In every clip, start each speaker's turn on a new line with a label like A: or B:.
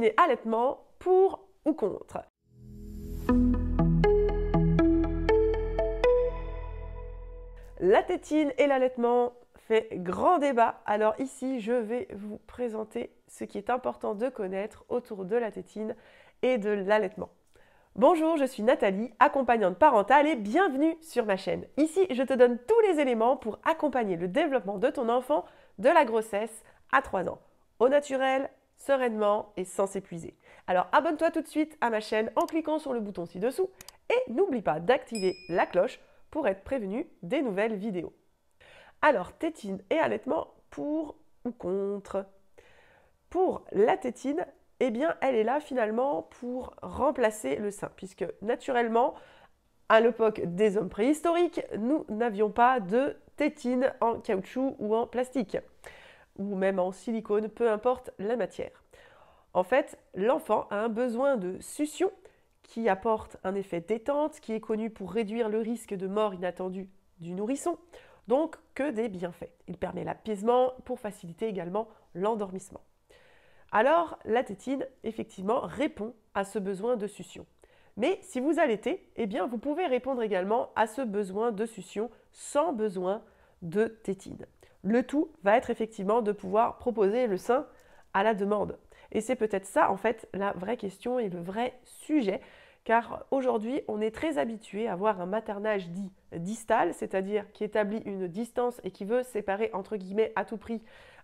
A: et allaitement pour ou contre. La tétine et l'allaitement fait grand débat. Alors ici, je vais vous présenter ce qui est important de connaître autour de la tétine et de l'allaitement. Bonjour, je suis Nathalie, accompagnante parentale et bienvenue sur ma chaîne. Ici, je te donne tous les éléments pour accompagner le développement de ton enfant de la grossesse à 3 ans. Au naturel, sereinement et sans s'épuiser. Alors abonne-toi tout de suite à ma chaîne en cliquant sur le bouton ci-dessous et n'oublie pas d'activer la cloche pour être prévenu des nouvelles vidéos. Alors tétine et allaitement pour ou contre Pour la tétine, eh bien elle est là finalement pour remplacer le sein puisque naturellement à l'époque des hommes préhistoriques, nous n'avions pas de tétine en caoutchouc ou en plastique ou même en silicone, peu importe la matière. En fait, l'enfant a un besoin de succion qui apporte un effet détente qui est connu pour réduire le risque de mort inattendue du nourrisson, donc que des bienfaits. Il permet l'apaisement pour faciliter également l'endormissement. Alors, la tétine, effectivement, répond à ce besoin de succion. Mais si vous allaitez, eh bien, vous pouvez répondre également à ce besoin de succion sans besoin de tétine. Le tout va être effectivement de pouvoir proposer le sein à la demande. Et c'est peut-être ça, en fait, la vraie question et le vrai sujet, car aujourd'hui, on est très habitué à voir un maternage dit distal, c'est-à-dire qui établit une distance et qui veut séparer, entre guillemets, à tout prix,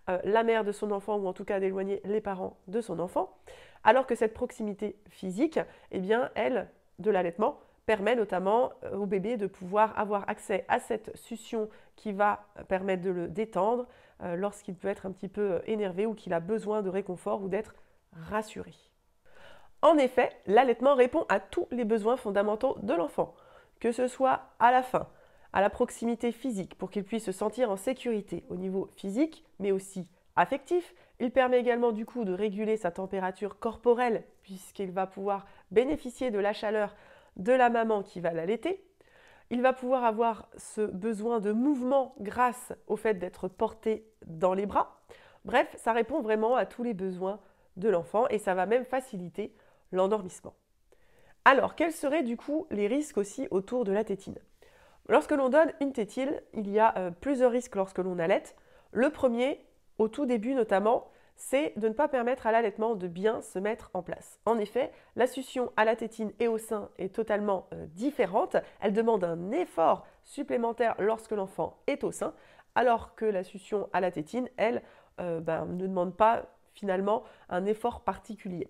A: euh, la mère de son enfant, ou en tout cas d'éloigner les parents de son enfant, alors que cette proximité physique, eh bien, elle, de l'allaitement, permet notamment euh, au bébé de pouvoir avoir accès à cette succion qui va permettre de le détendre euh, lorsqu'il peut être un petit peu euh, énervé ou qu'il a besoin de réconfort ou d'être rassuré. En effet, l'allaitement répond à tous les besoins fondamentaux de l'enfant, que ce soit à la faim, à la proximité physique pour qu'il puisse se sentir en sécurité au niveau physique, mais aussi affectif. Il permet également du coup de réguler sa température corporelle puisqu'il va pouvoir bénéficier de la chaleur de la maman qui va l'allaiter. Il va pouvoir avoir ce besoin de mouvement grâce au fait d'être porté dans les bras. Bref, ça répond vraiment à tous les besoins de l'enfant et ça va même faciliter l'endormissement. Alors, quels seraient du coup les risques aussi autour de la tétine Lorsque l'on donne une tétine, il y a euh, plusieurs risques lorsque l'on allaite. Le premier, au tout début notamment, c'est de ne pas permettre à l'allaitement de bien se mettre en place. En effet, la succion à la tétine et au sein est totalement euh, différente. Elle demande un effort supplémentaire lorsque l'enfant est au sein, alors que la succion à la tétine, elle, euh, ben, ne demande pas finalement un effort particulier.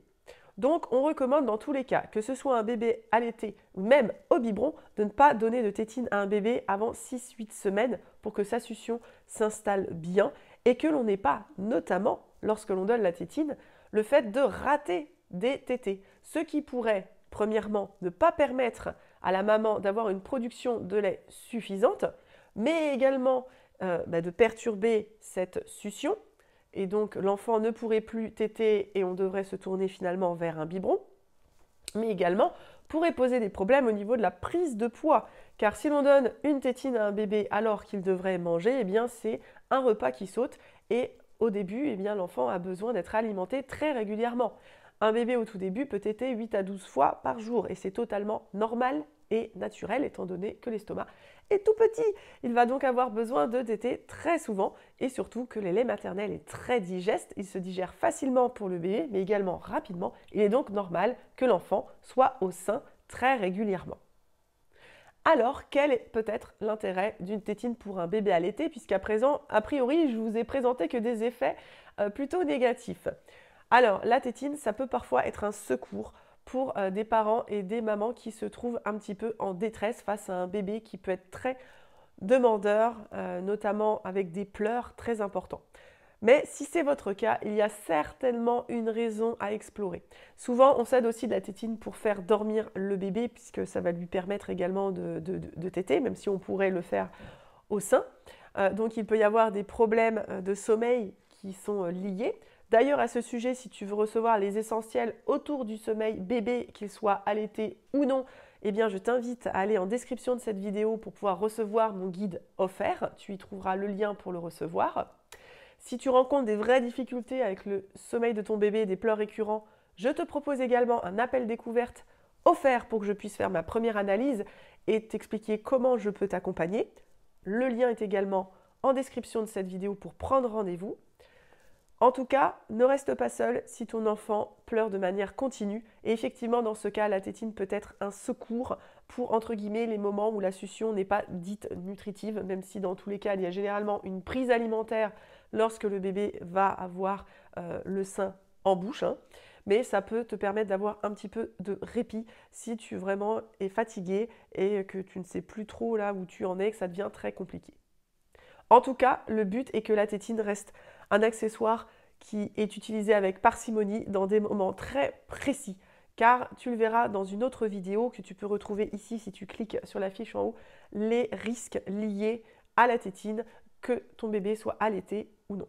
A: Donc on recommande dans tous les cas, que ce soit un bébé allaité ou même au biberon, de ne pas donner de tétine à un bébé avant 6-8 semaines pour que sa succion s'installe bien et que l'on n'ait pas notamment lorsque l'on donne la tétine, le fait de rater des tétés. Ce qui pourrait, premièrement, ne pas permettre à la maman d'avoir une production de lait suffisante, mais également euh, bah, de perturber cette succion. Et donc l'enfant ne pourrait plus téter et on devrait se tourner finalement vers un biberon. Mais également pourrait poser des problèmes au niveau de la prise de poids. Car si l'on donne une tétine à un bébé alors qu'il devrait manger, eh bien c'est un repas qui saute et au début, eh bien, l'enfant a besoin d'être alimenté très régulièrement. Un bébé au tout début peut téter 8 à 12 fois par jour et c'est totalement normal et naturel étant donné que l'estomac est tout petit. Il va donc avoir besoin de téter très souvent et surtout que le lait maternel est très digeste, il se digère facilement pour le bébé mais également rapidement. Il est donc normal que l'enfant soit au sein très régulièrement. Alors, quel est peut-être l'intérêt d'une tétine pour un bébé allaité, puisqu'à présent, a priori, je vous ai présenté que des effets euh, plutôt négatifs Alors, la tétine, ça peut parfois être un secours pour euh, des parents et des mamans qui se trouvent un petit peu en détresse face à un bébé qui peut être très demandeur, euh, notamment avec des pleurs très importants. Mais si c'est votre cas, il y a certainement une raison à explorer. Souvent, on s'aide aussi de la tétine pour faire dormir le bébé, puisque ça va lui permettre également de, de, téter, même si on pourrait le faire au sein. Euh, donc, il peut y avoir des problèmes euh, de sommeil qui sont euh, liés. D'ailleurs, à ce sujet, si tu veux recevoir les essentiels autour du sommeil bébé, qu'il soit allaité ou non, eh bien, je t'invite à aller en description de cette vidéo pour pouvoir recevoir mon guide offert. Tu y trouveras le lien pour le recevoir. Si tu rencontres des vraies difficultés avec le sommeil de ton bébé et des pleurs récurrents, je te propose également un appel découverte offert pour que je puisse faire ma première analyse et t'expliquer comment je peux t'accompagner. Le lien est également en description de cette vidéo pour prendre rendez-vous. En tout cas, ne reste pas seul si ton enfant pleure de manière continue. Et effectivement, dans ce cas, la tétine peut être un secours pour, entre les moments où la succion n'est pas dite nutritive, même si dans tous les cas, il y a généralement une prise alimentaire lorsque le bébé va avoir euh, le sein en bouche. Hein. mais ça peut te permettre d'avoir un petit peu de répit si tu vraiment es fatigué et que tu ne sais plus trop là où tu en es, que ça devient très compliqué. En tout cas, le but est que la tétine reste un accessoire qui est utilisé avec parcimonie dans des moments très précis. Car tu le verras dans une autre vidéo que tu peux retrouver ici si tu cliques sur la fiche en haut, les risques liés à la tétine que ton bébé soit allaité ou non.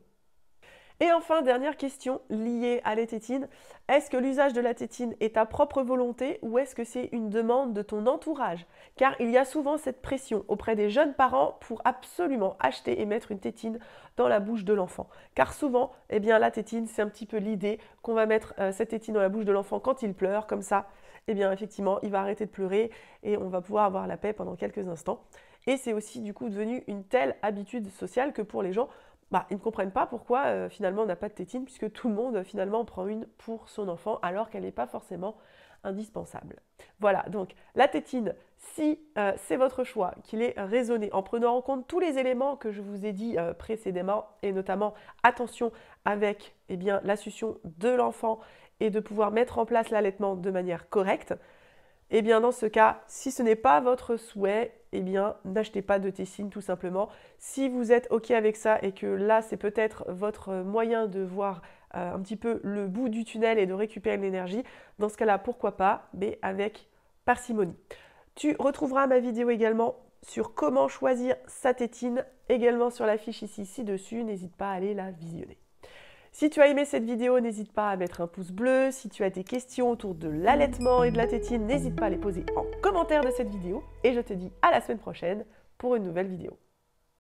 A: Et enfin, dernière question liée à la tétine. Est-ce que l'usage de la tétine est ta propre volonté ou est-ce que c'est une demande de ton entourage Car il y a souvent cette pression auprès des jeunes parents pour absolument acheter et mettre une tétine dans la bouche de l'enfant. Car souvent, eh bien, la tétine, c'est un petit peu l'idée qu'on va mettre euh, cette tétine dans la bouche de l'enfant quand il pleure, comme ça, eh bien, effectivement, il va arrêter de pleurer et on va pouvoir avoir la paix pendant quelques instants. Et c'est aussi du coup devenu une telle habitude sociale que pour les gens, bah, ils ne comprennent pas pourquoi euh, finalement on n'a pas de tétine, puisque tout le monde euh, finalement prend une pour son enfant, alors qu'elle n'est pas forcément indispensable. Voilà, donc la tétine, si euh, c'est votre choix, qu'il est raisonné en prenant en compte tous les éléments que je vous ai dit précédemment, et notamment attention avec eh bien, la succion de l'enfant et de pouvoir mettre en place l'allaitement de manière correcte, et eh bien dans ce cas, si ce n'est pas votre souhait, eh bien, n'achetez pas de tétine tout simplement. Si vous êtes OK avec ça et que là, c'est peut-être votre moyen de voir euh, un petit peu le bout du tunnel et de récupérer l'énergie, dans ce cas-là, pourquoi pas, mais avec parcimonie. Tu retrouveras ma vidéo également sur comment choisir sa tétine, également sur la fiche ici ci-dessus. N'hésite pas à aller la visionner. Si tu as aimé cette vidéo, n'hésite pas à mettre un pouce bleu. Si tu as des questions autour de l'allaitement et de la tétine, n'hésite pas à les poser en commentaire de cette vidéo. Et je te dis à la semaine prochaine pour une nouvelle vidéo.